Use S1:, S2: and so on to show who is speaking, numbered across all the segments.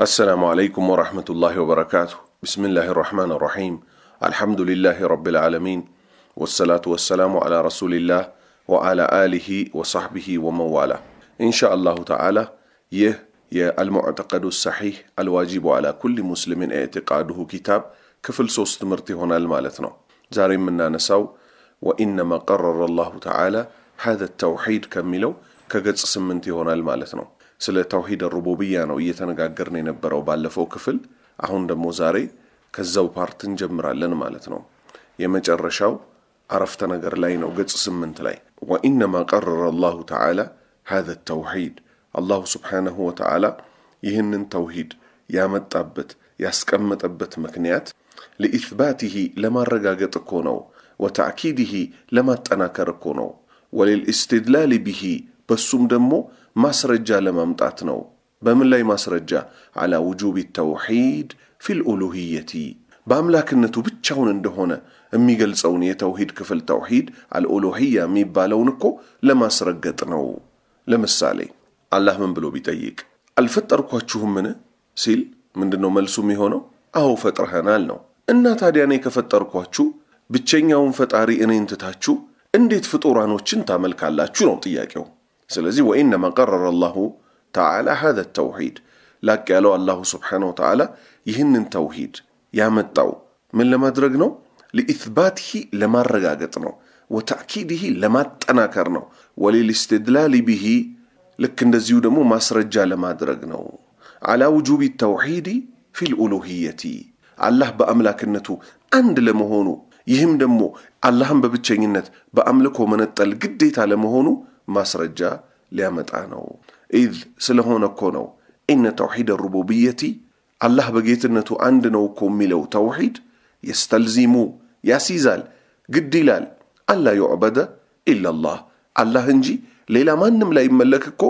S1: السلام عليكم ورحمة الله وبركاته بسم الله الرحمن الرحيم الحمد لله رب العالمين والصلاة والسلام على رسول الله وعلى آله وصحبه ومن والاه إن شاء الله تعالى يه المعتقد الصحيح الواجب على كل مسلم اعتقاده كتاب كفل ሶስት ትምህርቲ هنا المالتنا ነው። ዛሬ نسو وإنما قرر الله تعالى هذا التوحيد كملو ከገጽ سمنتي هنا المالتنا ስለ ተውሂድ ሩቡብያ ነው እየተነጋገርን የነበረው ባለፈው ክፍል። አሁን ደግሞ ዛሬ ከዛው ፓርት እንጀምራለን ማለት ነው። የመጨረሻው አረፍተ ነገር ላይ ነው፣ ገጽ ስምንት ላይ ወኢነማ ቀረረ አላሁ ተዓላ ሀዘ ተውሂድ አላሁ ስብሓነሁ ወተዓላ ይህንን ተውሂድ ያመጣበት ያስቀመጠበት ምክንያት ለኢትባቲሂ ለማረጋገጥ እኮ ነው። ወተዕኪድሂ ለማጠናከር እኮ ነው። ወልልእስትድላል ቢሂ በሱም ደግሞ ማስረጃ ለማምጣት ነው። በምን ላይ ማስረጃ? አላ ውጁብ ተውሒድ ፊል ኡሉሂየቲ በአምላክነቱ ብቻውን እንደሆነ የሚገልጸውን የተውሂድ ክፍል ተውሂድ አልኡሉሂያ የሚባለውን እኮ ለማስረገጥ ነው። ለምሳሌ አላህ ምን ብሎ ቢጠይቅ አልፈጠርኳችሁምን ሲል ምንድነው ነው መልሱ የሚሆነው? አዎ ፈጥረህናል ነው። እና ታዲያ እኔ ከፈጠርኳችሁ ብቸኛውን ፈጣሪ እኔን ትታችሁ እንዴት ፍጡራኖችን ታመልካላችሁ ነው ጥያቄው። ስለዚህ ወኢነማ ቀረረ አላሁ ተዓላ ሀዘ ተውሂድ ላቅ ያለው አላሁ ስብሓነሁ ወተዓላ ይህንን ተውሂድ ያመጣው ምን ለማድረግ ነው? ሊኢትባትሂ ለማረጋገጥ ነው። ወታእኪድሂ ለማጠናከር ነው። ወሊልስትድላል ቢሂ ልክ እንደዚሁ ደግሞ ማስረጃ ለማድረግ ነው። አላ ውጁቢ ተውሂድ ፊል ኡሉሂየቲ አላህ በአምላክነቱ አንድ ለመሆኑ ይህም ደግሞ አላህን በብቸኝነት በአምልኮ መነጠል ግዴታ ለመሆኑ ማስረጃ ሊያመጣ ነው። ኢዝ ስለሆነ እኮ ነው ኢነ ተውሒድ ሩቡብየቲ አላህ በጌትነቱ አንድ ነው እኮ የሚለው ተውሒድ የስተልዚሙ ያሲዛል፣ ግድ ይላል አላ ዩዕበደ ኢላላህ አላህ እንጂ ሌላ ማንም ላይ ይመለክ እኮ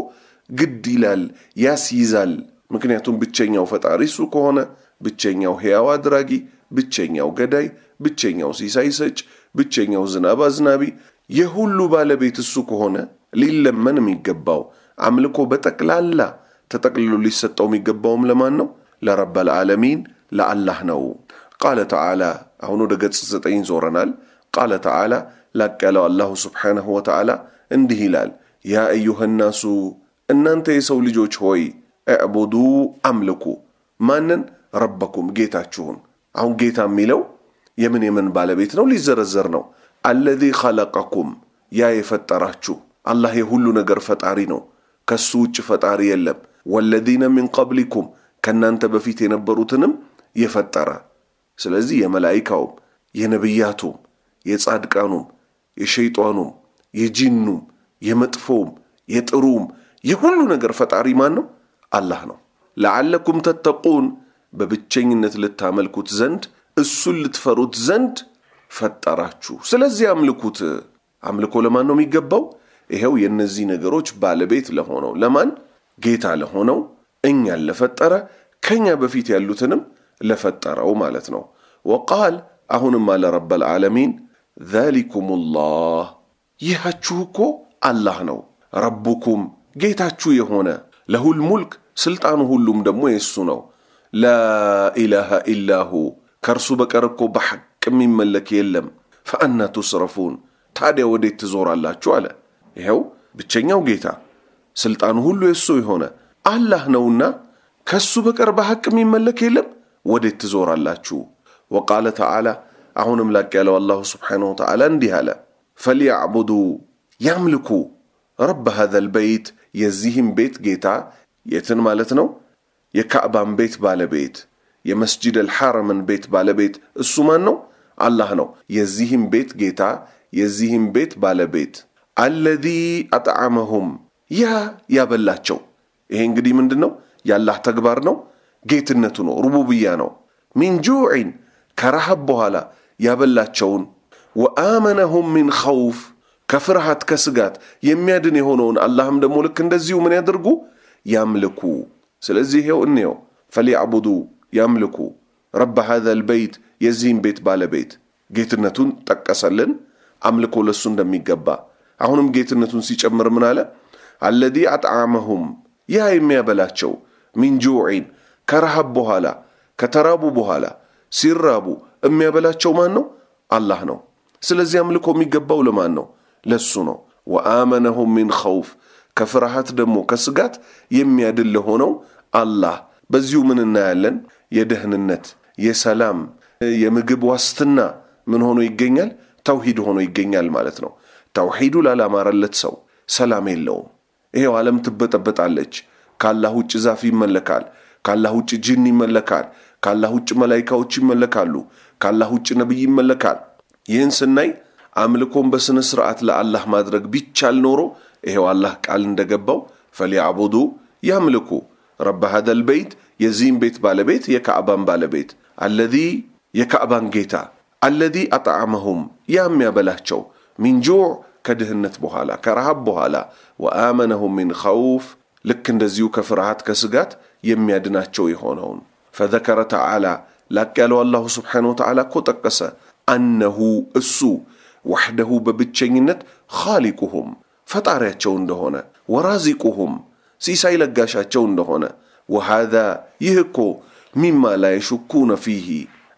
S1: ግድ ይላል ያስይዛል። ምክንያቱም ብቸኛው ፈጣሪ እሱ ከሆነ ብቸኛው ሕያው አድራጊ፣ ብቸኛው ገዳይ፣ ብቸኛው ሲሳይ ሰጭ፣ ብቸኛው ዝናብ አዝናቢ፣ የሁሉ ባለቤት እሱ ከሆነ ሊለመን የሚገባው አምልኮ በጠቅላላ ተጠቅልሎ ሊሰጠው የሚገባውም ለማን ነው? ለረበል ዓለሚን ለአላህ ነው። ቃለ ተዓላ አሁን ወደ ገጽ ዘጠኝ ዞረናል። ቃለ ተዓላ ላቅ ያለው አላሁ ስብሓነሁ ወተዓላ እንዲህ ይላል፣ ያ ናሱ እናንተ የሰው ልጆች ሆይ እዕቡዱ አምልኩ ማንን? ረበኩም ጌታችሁን። አሁን ጌታ የሚለው የምን የምን ባለቤት ነው? ሊዘረዘር ነው። አለዚ ኸለቀኩም ያ የፈጠራችሁ አላህ የሁሉ ነገር ፈጣሪ ነው። ከሱ ውጭ ፈጣሪ የለም። ወለዚነ ሚን ቀብሊኩም ከእናንተ በፊት የነበሩትንም የፈጠረ። ስለዚህ የመላይካውም የነቢያቱም የጻድቃኑም የሸይጧኑም የጂኑም የመጥፎውም የጥሩም የሁሉ ነገር ፈጣሪ ማን ነው? አላህ ነው። ለዓለኩም ተተቁን በብቸኝነት ልታመልኩት ዘንድ እሱን ልትፈሩት ዘንድ ፈጠራችሁ። ስለዚህ አምልኩት። አምልኮ ለማን ነው የሚገባው? ይሄው የእነዚህ ነገሮች ባለቤት ለሆነው ለማን ጌታ ለሆነው እኛን ለፈጠረ ከኛ በፊት ያሉትንም ለፈጠረው ማለት ነው። ወቃል አሁንም አለ ረበል ዓለሚን ዛሊኩም ላህ ይሃችሁ እኮ አላህ ነው። ረቡኩም ጌታችሁ የሆነ ለሁል ሙልክ ስልጣኑ ሁሉም ደግሞ የእሱ ነው። ላኢላሃ ኢላሁ ከእርሱ በቀር እኮ በሐቅ የሚመለክ የለም። ፈአና ቱስረፉን ታዲያ ወዴት ትዞራላችሁ አለ። ይኸው ብቸኛው ጌታ ስልጣኑ ሁሉ የእሱ የሆነ አላህ ነውና ከሱ በቀር በሐቅ የሚመለክ የለም፣ ወዴት ትዞራላችሁ? ወቃለ ተዓላ አሁንም ላቅ ያለው አላሁ ስብሓነሁ ተዓላ እንዲህ አለ፣ ፈሊያዕቡዱ ያምልኩ ረብ ሀዘል በይት የዚህም ቤት ጌታ የትን ማለት ነው? የካዕባን ቤት ባለቤት የመስጂድ አልሐረምን ቤት ባለቤት እሱ ማን ነው? አላህ ነው። የዚህም ቤት ጌታ የዚህም ቤት ባለቤት አለዚ አጥዓመሁም ያ ያበላቸው። ይሄ እንግዲህ ምንድን ነው? የአላህ ተግባር ነው፣ ጌትነቱ ነው፣ ሩቡብያ ነው። ሚን ጁዕን ከረሃብ በኋላ ያበላቸውን፣ ወአመነሁም ሚን ኸውፍ ከፍርሃት ከስጋት የሚያድን የሆነውን አላህም ደግሞ ልክ እንደዚሁ ምን ያደርጉ ያምልኩ። ስለዚህ ይኸው እንየው፣ ፈሊያዕቡዱ ያምልኩ ረብ ሃዛል በይት የዚህም ቤት ባለቤት ጌትነቱን ጠቀሰልን፣ አምልኮ ለሱ እንደሚገባ አሁንም ጌትነቱን ሲጨምር ምን አለ? አለዚ አጥዓመሁም ያ የሚያበላቸው ሚን ጁዒን ከረሃብ በኋላ ከተራቡ በኋላ ሲራቡ የሚያበላቸው ማን ነው? አላህ ነው። ስለዚህ አምልኮ የሚገባው ለማን ነው? ለሱ ነው። ወአመነሁም ሚን ኸውፍ ከፍርሃት ደግሞ ከስጋት የሚያድል ለሆነው አላህ። በዚሁ ምን እናያለን? የደህንነት የሰላም የምግብ ዋስትና ምን ሆኖ ይገኛል? ተውሂድ ሆኖ ይገኛል ማለት ነው። ተውሒዱ ላላማረለት ሰው ሰላም የለውም። ይሄው ዓለም ትበጠበጣለች። ካላህ ውጭ ዛፍ ይመለካል። ካላህ ውጭ ጅን ይመለካል። ካላህ ውጭ መላይካዎች ይመለካሉ። ካላህ ውጭ ነቢይ ይመለካል። ይህን ስናይ አምልኮን በሥነ ሥርዓት ለአላህ ማድረግ ቢቻል ኖሮ ይሄው አላህ ቃል እንደገባው ፈሊያዕቡዱ ያምልኩ ረበ ሃደል በይት የዚህም ቤት ባለቤት የካዕባን ባለቤት አለዚ የካዕባን ጌታ አለዚ አጣዕመሁም ያ የሚያበላቸው ሚን ጁዕ ከድህነት በኋላ ከረሃብ በኋላ ወአመነሁም ሚን ኸውፍ ልክ እንደዚሁ ከፍርሃት ከስጋት የሚያድናቸው የሆነውን ፈዘከረ ተዓላ ላቅ ያለው አላሁ ስብሓነ ወተዓላ እኮ ጠቀሰ አነሁ እሱ ዋሕደሁ በብቸኝነት ኻሊቁሁም ፈጣሪያቸው እንደሆነ ወራዚቁሁም ሲሳይ ለጋሻቸው እንደሆነ ወሃዛ ይህ እኮ ሚማ ላ የሹኩነ ፊሂ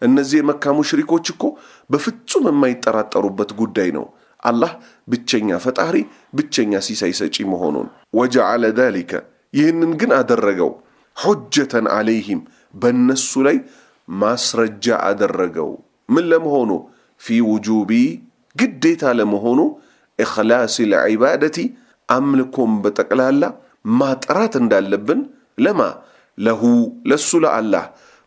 S1: እነዚህ የመካ ሙሽሪኮች እኮ በፍጹም የማይጠራጠሩበት ጉዳይ ነው አላህ ብቸኛ ፈጣሪ፣ ብቸኛ ሲሳይ ሰጪ መሆኑን ወጀዐለ ዛሊከ ይህንን ግን አደረገው ሑጀተን አለይህም በእነሱ ላይ ማስረጃ አደረገው። ምን ለመሆኑ ፊ ውጁቢ ግዴታ ለመሆኑ ኢኽላስ ልዒባደቲ አምልኮም በጠቅላላ ማጥራት እንዳለብን ለማ ለሁ ለሱ ለአላህ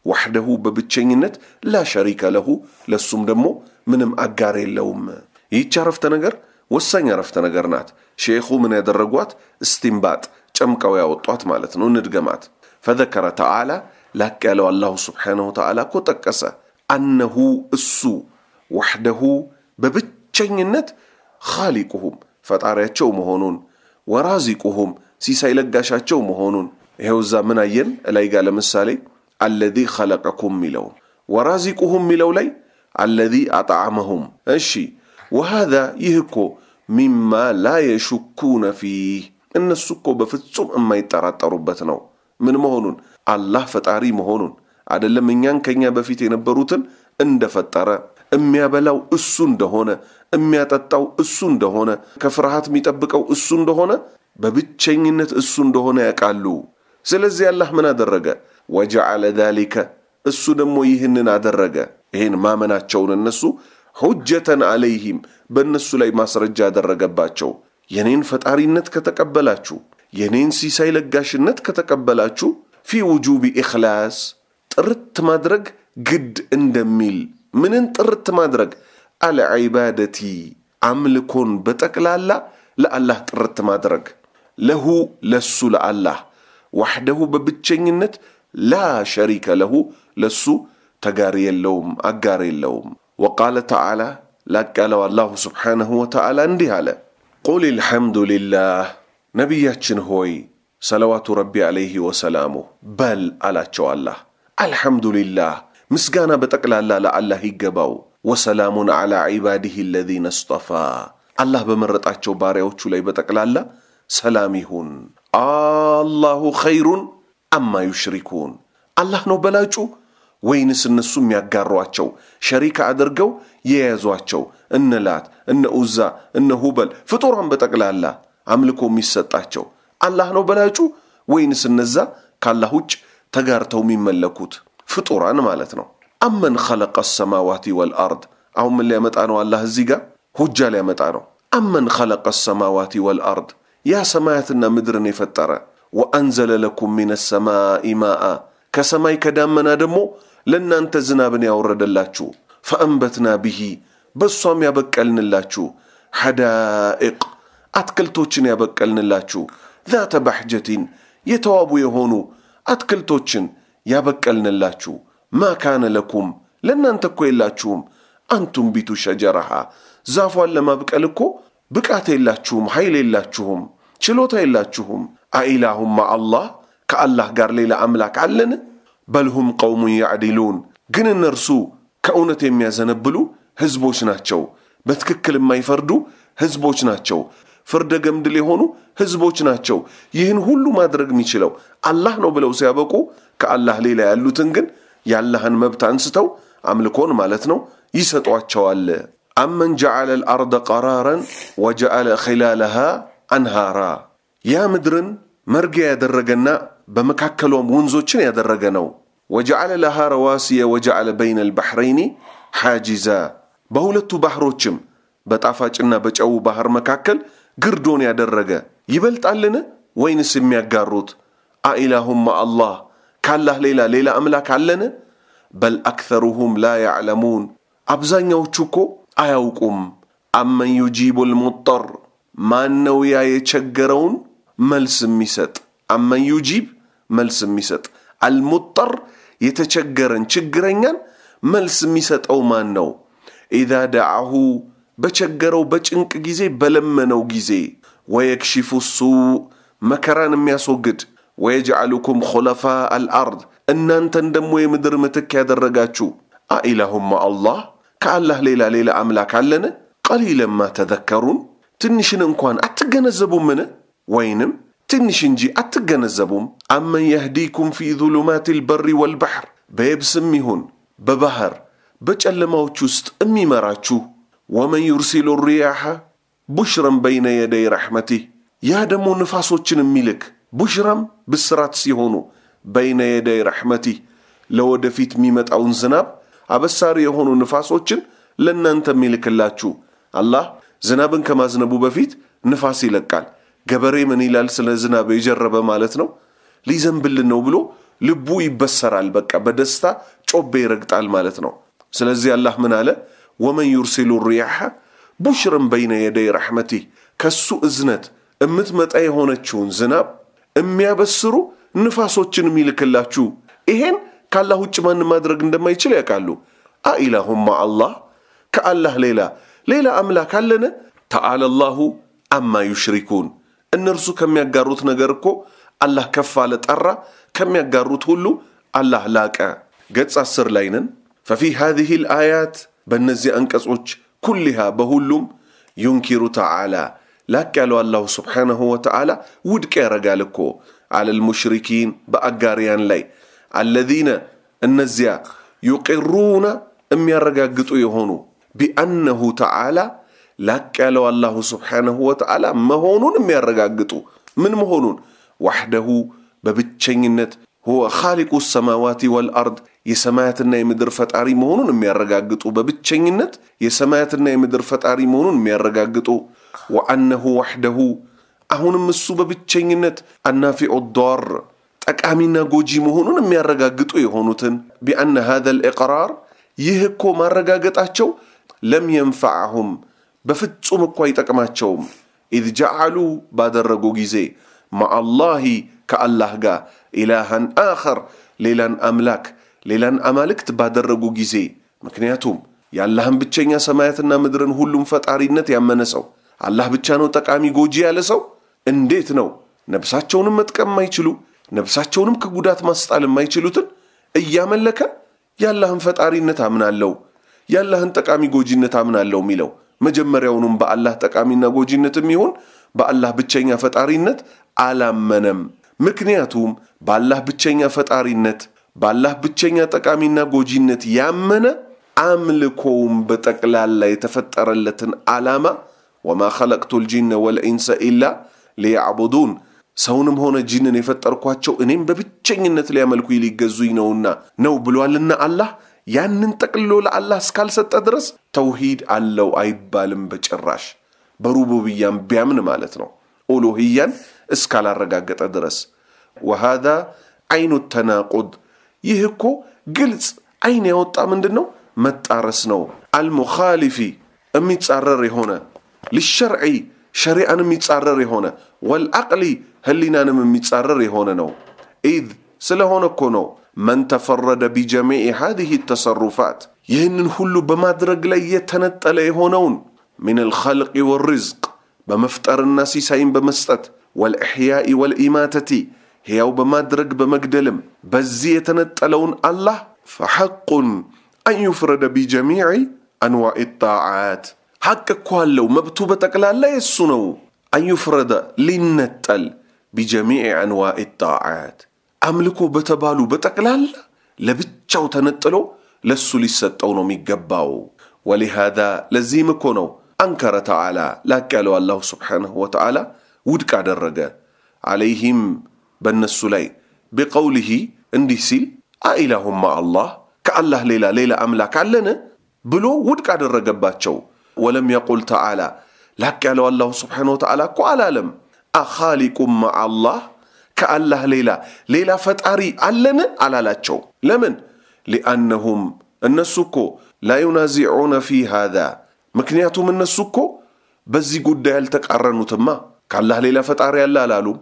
S1: ዋሕደሁ በብቸኝነት ላ ሸሪከ ለሁ ለሱም ደግሞ ምንም አጋር የለውም። ይህች አረፍተ ነገር ወሳኝ አረፍተ ነገር ናት። ሼኹ ምን ያደረጓት? እስቲንባጥ ጨምቀው ያወጧት ማለት ነው። እንድገማት። ፈዘከረ ተዓላ ላቅ ያለው አላሁ ስብሓነሁ ተዓላ እኮ ጠቀሰ አነሁ እሱ ዋሕደሁ በብቸኝነት ኻሊቁሁም ፈጣሪያቸው መሆኑን ወራዚቁሁም ሲሳይ ለጋሻቸው መሆኑን ይኸው እዛ ምን አየን እላይ ጋ ለምሳሌ አለዚ ኸለቀኩም ሚለው ወራዚቁሁም ሚለው ላይ አለዚ አጣዓመሁም እሺ ወሃዛ ይህ እኮ ሚማ ላ የሹኩነ ፊህ እነሱ እኮ በፍጹም የማይጠራጠሩበት ነው። ምን መሆኑን አላህ ፈጣሪ መሆኑን አደለም እኛን ከኛ በፊት የነበሩትን እንደፈጠረ የሚያበላው እሱ እንደሆነ የሚያጠጣው እሱ እንደሆነ ከፍርሃት የሚጠብቀው እሱ እንደሆነ በብቸኝነት እሱ እንደሆነ ያውቃሉ። ስለዚህ አላህ ምን አደረገ? ወጀዐለ ዛሊከ እሱ ደግሞ ይህንን አደረገ። ይህን ማመናቸውን እነሱ ሁጀተን አለይህም በእነሱ ላይ ማስረጃ ያደረገባቸው የኔን ፈጣሪነት ከተቀበላችሁ የኔን ሲሳይ ለጋሽነት ከተቀበላችሁ ፊ ውጁብ ኢኽላስ ጥርት ማድረግ ግድ እንደሚል ምንን ጥርት ማድረግ አልዒባደቲ አምልኮን በጠቅላላ ለአላህ ጥርት ማድረግ ለሁ ለሱ ለአላህ ዋሕደሁ በብቸኝነት ላ ሸሪከ ለሁ ለሱ ተጋሪ የለውም አጋር የለውም ወቃለ ተዓላ ላቅ ያለው አላሁ ስብሓንሁ ወተዓላ እንዲህ አለ፣ ቁል ልሐምዱ ሊላህ ነቢያችን ሆይ ሰለዋቱ ረቢ ዓለይህ ወሰላሙ በል አላቸው። አላህ አልሐምዱሊላህ ምስጋና በጠቅላላ ለአላህ ይገባው። ወሰላሙን ዓላ ዒባዲህ አለዚነ ስጠፋ አላህ በመረጣቸው ባሪያዎቹ ላይ በጠቅላላ ሰላም ይሁን። አላሁ ኸይሩን አማ ዩሽሪኩን አላህ ነው በላጩ ወይንስ እነሱ የሚያጋሯቸው ሸሪክ አድርገው የያዟቸው እነ ላት፣ እነ ኡዛ፣ እነ ሁበል ፍጡሯን በጠቅላላ አምልኮ የሚሰጣቸው አላህ ነው በላጩ ወይንስ እነዛ ካላህ ውጭ ተጋርተው የሚመለኩት ፍጡራን ማለት ነው። አመን ኸለቀ ሰማዋቲ ወልአርድ አሁን ምን ሊያመጣ ነው? አላህ እዚህ ጋር ሁጃ ሊያመጣ ነው። አመን ኸለቀ ሰማዋቲ ወልአርድ ያ ሰማያትና ምድርን የፈጠረ ወአንዘለ ለኩም ሚነ ሰማኢ ማአ ከሰማይ ከዳመና ደግሞ ለእናንተ ዝናብን ያወረደላችሁ ፈአንበትና ብሂ በእሷም ያበቀልንላችሁ ሐዳኢቅ አትክልቶችን ያበቀልንላችሁ ዛተ ባሕጀቲን የተዋቡ የሆኑ አትክልቶችን ያበቀልንላችሁ ማ ካነ ለኩም ለእናንተ እኮ የላችሁም አንቱም ቢቱ ሸጀረሃ ዛፏን ለማብቀል እኮ ብቃት የላችሁም፣ ኃይል የላችሁም፣ ችሎታ የላችሁም። አኢላሁማ አላህ ከአላህ ጋር ሌላ አምላክ አለን? በልሁም ቀውሙን ያዕዲሉን ግን እነርሱ ከእውነት የሚያዘነብሉ ህዝቦች ናቸው። በትክክል የማይፈርዱ ህዝቦች ናቸው። ፍርደ ገምድል የሆኑ ህዝቦች ናቸው። ይህን ሁሉ ማድረግ የሚችለው አላህ ነው ብለው ሲያበቁ ከአላህ ሌላ ያሉትን ግን የአላህን መብት አንስተው አምልኮን ማለት ነው ይሰጧቸዋል። አመን ጀዓለ ልአርደ ቀራረን ወጀዓለ ኺላለሃ አንሃራ ያ ምድርን መርጊያ ያደረገና በመካከሏም ወንዞችን ያደረገ ነው። ወጀዓለ ለሃ ረዋሲየ ወጀዓለ በይነ ልባሕረይኒ ሓጂዛ በሁለቱ ባህሮችም በጣፋጭና በጨው ባህር መካከል ግርዶን ያደረገ ይበልጣልን ወይንስ የሚያጋሩት? አኢላሁማ አላህ ካላህ ሌላ ሌላ አምላክ አለን? በል አክተሩሁም ላ ያዕለሙን አብዛኛዎቹ እኮ አያውቁም። አመን ዩጂቡ ልሙጠር፣ ማን ነው ያ የቸገረውን መልስ የሚሰጥ? አመን ዩጂብ መልስ የሚሰጥ አልሙጠር የተቸገረን ችግረኛን መልስ የሚሰጠው ማን ነው? ኢዛ ደዓሁ በቸገረው በጭንቅ ጊዜ በለመነው ጊዜ፣ ወየክሽፉ ሱ መከራን የሚያስወግድ ወየጅዓሉኩም ኮለፋ አልአርድ እናንተን ደግሞ የምድር ምትክ ያደረጋችሁ። አኢላሁማ አላህ ከአላህ ሌላ ሌላ አምላክ አለን? ቀሊለማ ተዘከሩን ትንሽን እንኳን አትገነዘቡምን? ወይንም ትንሽ እንጂ አትገነዘቡም? አመን የህዲኩም ፊ ዙሉማት ልበሪ ወልባሕር በየብስም ይሁን በባህር በጨለማዎች ውስጥ እሚመራችሁ ወመን ዩርሲሉ ሪያሐ ቡሽረን በይነ የደይ ረሕመቲህ ያ ደግሞ ንፋሶችን የሚልክ ቡሽረም ብስራት ሲሆኑ በይነ የደይ ረሕመቲህ ለወደፊት የሚመጣውን ዝናብ አበሳሪ የሆኑ ንፋሶችን ለእናንተ የሚልክላችሁ አላህ ዝናብን ከማዝነቡ በፊት ንፋስ ይለቃል ገበሬ ምን ይላል ስለ ዝናብ የጀረበ ማለት ነው ሊዘንብልን ነው ብሎ ልቡ ይበሰራል። በቃ በደስታ ጮቤ ይረግጣል ማለት ነው። ስለዚህ አላህ ምን አለ? ወመን ዩርሲሉ ሪያሐ ቡሽርን በይነ የደይ ረሕመቲ፣ ከሱ እዝነት እምትመጣ የሆነችውን ዝናብ የሚያበስሩ ንፋሶችን የሚልክላችሁ። ይሄን ካላህ ውጭ ማን ማድረግ እንደማይችል ያውቃሉ። አኢላሁማ አላህ ከአላህ ሌላ ሌላ አምላክ አለን? ተዓላ ላሁ አማ ዩሽሪኩን እነርሱ ከሚያጋሩት ነገር እኮ አላህ ከፍ አለ ጠራ፣ ከሚያጋሩት ሁሉ አላህ ላቀ። ገጽ አስር ላይ ነን። ፈፊ ሃዚህ ልአያት በእነዚህ አንቀጾች ኩሊሃ በሁሉም ዩንኪሩ ተዓላ ላቅ ያለው አላሁ ስብሓነሁ ወተዓላ ውድቅ ያረጋል እኮ አለል ሙሽሪኪን በአጋሪያን ላይ አለዚነ እነዚያ ዩቅሩነ የሚያረጋግጡ የሆኑ ቢአነሁ ተዓላ لك قالوا الله سبحانه وتعالى ما هونون ميارغاغطو من مهونون وحده ببتشينت هو خالق السماوات والارض يسماتنا يمدر فطاري مهونون ميارغاغطو ببتشينت يسماتنا يمدر فطاري مهونون ميارغاغطو وانه وحده አሁንም እሱ በብቸኝነት አናፊዑ ዶር ጠቃሚና ጎጂ መሆኑን የሚያረጋግጡ የሆኑትን ቢአነ ሃዘ ልእቅራር ይህ እኮ ማረጋገጣቸው لم ينفعهم በፍጹም እኳ አይጠቅማቸውም። ኢዝ ጀዓሉ ባደረጉ ጊዜ ማአላሂ ከአላህ ጋር ኢላሃን አኸር ሌላን አምላክ ሌላን አማልክት ባደረጉ ጊዜ ምክንያቱም የአላህን ብቸኛ ሰማያትና ምድርን ሁሉም ፈጣሪነት ያመነ ሰው አላህ ብቻ ነው ጠቃሚ ጎጂ ያለ ሰው እንዴት ነው ነብሳቸውንም መጥቀም ማይችሉ ነብሳቸውንም ከጉዳት ማስጣል የማይችሉትን እያመለከ ያላህን ፈጣሪነት አምናለው ያላህን ጠቃሚ ጎጂነት አምናለው የሚለው መጀመሪያውኑም በአላህ ጠቃሚና ጎጂነትም ይሁን በአላህ ብቸኛ ፈጣሪነት አላመነም። ምክንያቱም በአላህ ብቸኛ ፈጣሪነት በአላህ ብቸኛ ጠቃሚና ጎጂነት ያመነ አምልኮውም በጠቅላላ የተፈጠረለትን ዓላማ ወማ ኸለቅቱል ጂነ ወልኢንሰ ኢላ ሊያዕቡዱን ሰውንም ሆነ ጂንን የፈጠርኳቸው እኔም በብቸኝነት ሊያመልኩ ሊገዙኝ ነውና ነው ብሏልና አላህ ያንን ጠቅልሎ ለአላህ እስካልሰጠ ድረስ ተውሂድ አለው አይባልም በጭራሽ በሩቡብያም ቢያምን ማለት ነው። ኡሉህያን እስካላረጋገጠ ድረስ ወሃዳ አይኑ ተናቁድ። ይህ እኮ ግልጽ አይን ያወጣ ምንድን ነው መጣረስ ነው። አልሙኻሊፊ የሚጻረር የሆነ ልሸርዒ ሸሪአን የሚጻረር የሆነ ወልአቅሊ ህሊናንም የሚጻረር የሆነ ነው። ኢዝ ስለሆነ እኮ ነው من تفرد بجميع هذه التصرفات يهنن كل بما لا لي يتنت هنون من الخلق والرزق بمفتر الناس سين بمستت والإحياء والإماتة هي بما بمقدلم بزي يتنت الله فحق أن يفرد بجميع أنواع الطاعات حق كوال لو مبتوبة لا يسنو أن يفرد لنتل بجميع أنواع الطاعات አምልኮ በተባሉ በጠቅላላ ለብቻው ተነጥሎ ለሱ ሊሰጠው ነው የሚገባው። ወሊሃዳ ለዚህም እኮ ነው አንከረ ተዓላ ላቅ ያለው አላሁ ስብሓንሁ ወተዓላ ውድቅ አደረገ። አለይህም በእነሱ ላይ ቢቀውልህ እንዲህ ሲል አኢላሁማ አላህ ከአላህ ሌላ ሌላ አምላክ አለን ብሎ ውድቅ አደረገባቸው። ወለም የቁል ተዓላ ላቅ ያለው አላሁ ስብሓንሁ ወተዓላ እኮ አላለም አኻሊቁማ አላህ ከአላህ ሌላ ሌላ ፈጣሪ አለን አላላቸው። ለምን? ሊአነሁም እነሱ እኮ ላዩናዚዑነ ፊ ሃዛ ምክንያቱም እነሱ እኮ በዚህ ጉዳይ ያልተቃረኑትማ። ከአላህ ሌላ ፈጣሪ አለ አላሉም።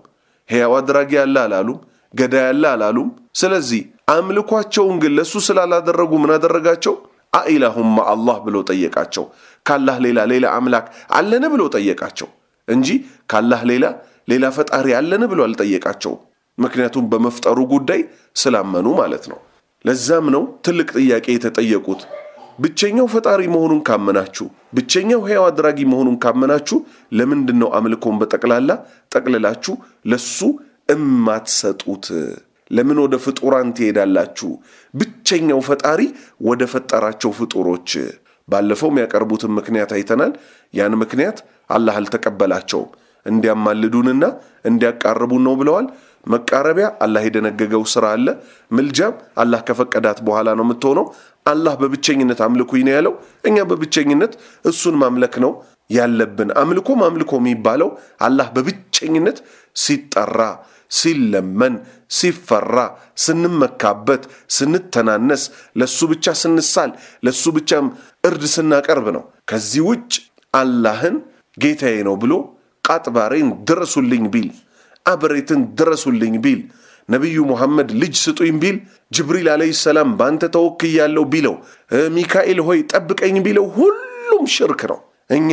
S1: ሕያው አድራጊ አለ አላሉም። ገዳይ አለ አላሉም። ስለዚህ አምልኳቸውን ግን ለእሱ ስላላደረጉ ምን አደረጋቸው? አኢላሁም አላህ ብሎ ጠየቃቸው። ካላህ ሌላ ሌላ አምላክ አለን ብሎ ጠየቃቸው እንጂ ካላህ ሌላ ሌላ ፈጣሪ ያለን ብሎ አልጠየቃቸው ምክንያቱም በመፍጠሩ ጉዳይ ስላመኑ ማለት ነው። ለዛም ነው ትልቅ ጥያቄ የተጠየቁት። ብቸኛው ፈጣሪ መሆኑን ካመናችሁ፣ ብቸኛው ሕያው አድራጊ መሆኑን ካመናችሁ ለምንድን ነው አምልኮን በጠቅላላ ጠቅልላችሁ ለሱ እማትሰጡት? ለምን ወደ ፍጡራን ትሄዳላችሁ? ብቸኛው ፈጣሪ ወደ ፈጠራቸው ፍጡሮች። ባለፈው የሚያቀርቡትን ምክንያት አይተናል። ያን ምክንያት አላህ አልተቀበላቸውም። እንዲያማልዱንና እንዲያቃርቡን ነው ብለዋል። መቃረቢያ አላህ የደነገገው ስራ አለ። ምልጃም አላህ ከፈቀዳት በኋላ ነው የምትሆነው። አላህ በብቸኝነት አምልኩኝ ነው ያለው። እኛ በብቸኝነት እሱን ማምለክ ነው ያለብን። አምልኮ ማምልኮ የሚባለው አላህ በብቸኝነት ሲጠራ፣ ሲለመን፣ ሲፈራ፣ ስንመካበት፣ ስንተናነስ፣ ለሱ ብቻ ስንሳል፣ ለሱ ብቻም እርድ ስናቀርብ ነው። ከዚህ ውጭ አላህን ጌታዬ ነው ብሎ ቃጥባሬን ድረሱልኝ ቢል፣ አብሬትን ድረሱልኝ ቢል፣ ነቢዩ ሙሐመድ ልጅ ስጡኝ ቢል፣ ጅብሪል ዓለይሂ ሰላም በአንተ ተወክያለሁ ቢለው፣ ሚካኤል ሆይ ጠብቀኝ ቢለው፣ ሁሉም ሽርክ ነው። እኛ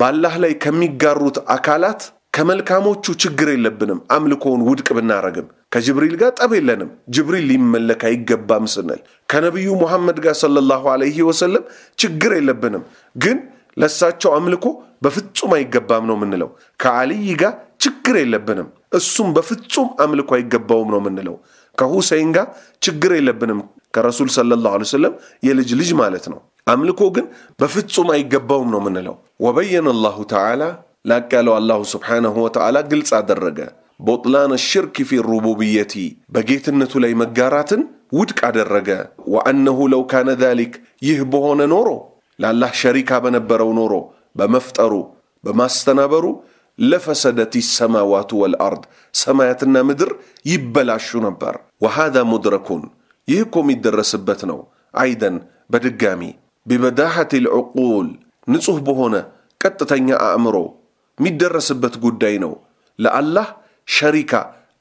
S1: በአላህ ላይ ከሚጋሩት አካላት ከመልካሞቹ ችግር የለብንም። አምልኮውን ውድቅ ብናረግም ከጅብሪል ጋር ጠብ የለንም። ጅብሪል ሊመለክ አይገባም ስንል ከነቢዩ ሙሐመድ ጋር ሰለላሁ ዐለይሂ ወሰለም ችግር የለብንም ግን ለእሳቸው አምልኮ በፍጹም አይገባም ነው የምንለው። ከአልይ ጋር ችግር የለብንም፣ እሱም በፍጹም አምልኮ አይገባውም ነው የምንለው። ከሁሴይን ጋር ችግር የለብንም፣ ከረሱል ሰለላሁ ዐለይሂ ወሰለም የልጅ ልጅ ማለት ነው። አምልኮ ግን በፍጹም አይገባውም ነው የምንለው። ወበየነ አላሁ ተዓላ ላቅ ያለው አላሁ ስብሓነሁ ወተዓላ ግልጽ አደረገ ቦጥላን ሽርክ ፊ ሩቡብየቲ በጌትነቱ ላይ መጋራትን ውድቅ አደረገ። ወአነሁ ለው ካነ ዛሊክ ይህ በሆነ ኖሮ لله شريكا بنبرو نورو بمفترو بمستنبرو لفسدت السماوات والأرض سماياتنا مدر يبلا شو نبر وهذا مدركون يهكم يدرس بتنو عيدا بدقامي ببداحة العقول نصه بهنا كتتنيا أمرو مدرس بت قدينو لالله شريكا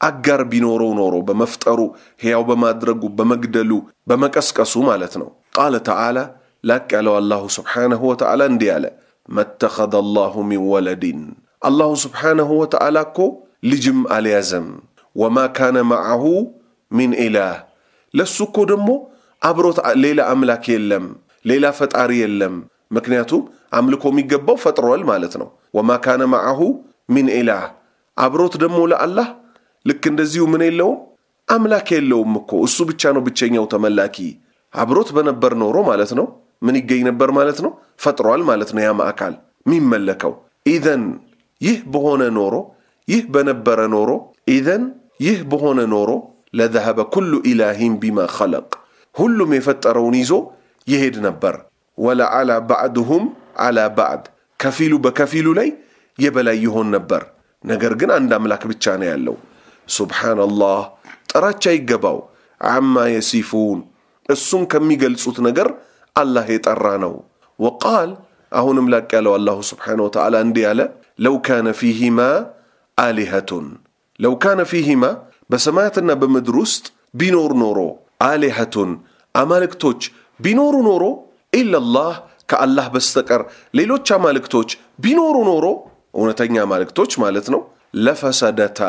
S1: أجر بنورو نورو بمفترو هيو بمادرقو بمقدلو بمكسكسو مالتنو قال تعالى ላቅ ያለው አላሁ ስብሓነሁ ወተዓላ እንዲህ አለ፣ መተኸዘ አላሁ ሚን ወለዲን፣ አላሁ ስብሓነሁ ወተዓላ እኮ ልጅም አልያዘም። ወማ ካነ መዓሁ ሚን ኢላህ፣ ለሱ እኮ ደግሞ አብሮት ሌላ አምላክ የለም፣ ሌላ ፈጣሪ የለም። ምክንያቱም አምልኮ የሚገባው ፈጥሯል ማለት ነው። ወማ ካነ መዓሁ ሚን ኢላህ፣ አብሮት ደግሞ ለአላህ ልክ እንደዚሁ ምን የለውም አምላክ የለውም እኮ እሱ ብቻ ነው ብቸኛው ተመላኪ። አብሮት በነበር ኖሮ ማለት ነው ምን ይገኝ ነበር ማለት ነው? ፈጥሯል ማለት ነው። ያም አካል የሚመለከው ኢዘን ይህ በሆነ ኖሮ ይህ በነበረ ኖሮ ኢዘን ይህ በሆነ ኖሮ ለዘሀበ ኩሉ ኢላሂን ቢማ ኸለቅ ሁሉም የፈጠረውን ይዞ ይሄድ ነበር። ወለዓላ ባዕድሁም ዓላ ባዕድ ከፊሉ በከፊሉ ላይ የበላይ ይሆን ነበር። ነገር ግን አንድ አምላክ ብቻ ነው ያለው። ሱብሓነላህ ጥራቻ ይገባው። አማ የሲፉን እሱን ከሚገልጹት ነገር አላህ የጠራ ነው። ወቃል አሁንም ላቅ ያለው አላሁ ስብሓነሁ ወተዓላ እንዲህ ያለ ለው ካነ ፊሂማ አሊሀቱን ለው ካነ ፊሂማ በሰማያትና በምድር ውስጥ ቢኖር ኖሮ አሊሀቱን አማልክቶች ቢኖሩ ኖሮ ኢለላህ ከአላህ በስተቀር ሌሎች አማልክቶች ቢኖሩ ኖሮ እውነተኛ አማልክቶች ማለት ነው ለፈሰደታ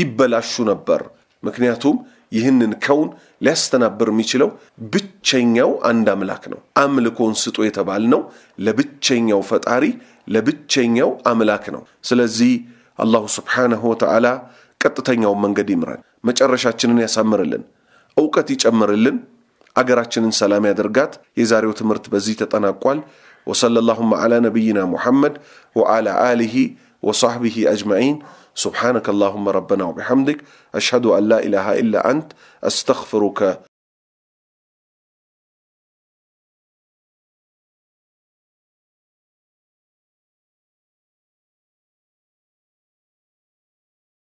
S1: ይበላሹ ነበር ምክንያቱም ይህንን ከውን ሊያስተናብር የሚችለው ብቸኛው አንድ አምላክ ነው። አምልኮን ስጡ የተባልነው ለብቸኛው ፈጣሪ ለብቸኛው አምላክ ነው። ስለዚህ አላሁ ስብሓነሁ ወተዓላ ቀጥተኛውን መንገድ ይምራል፣ መጨረሻችንን ያሳምርልን፣ እውቀት ይጨምርልን፣ አገራችንን ሰላም ያደርጋት። የዛሬው ትምህርት በዚህ ተጠናቋል። ወሰለ ላሁማ ዓላ ነቢይና ሙሐመድ ወዓላ አሊሂ ወሳሕቢሂ አጅማዒን سبحانك اللهم ربنا وبحمدك أشهد أن لا إله إلا أنت أستغفرك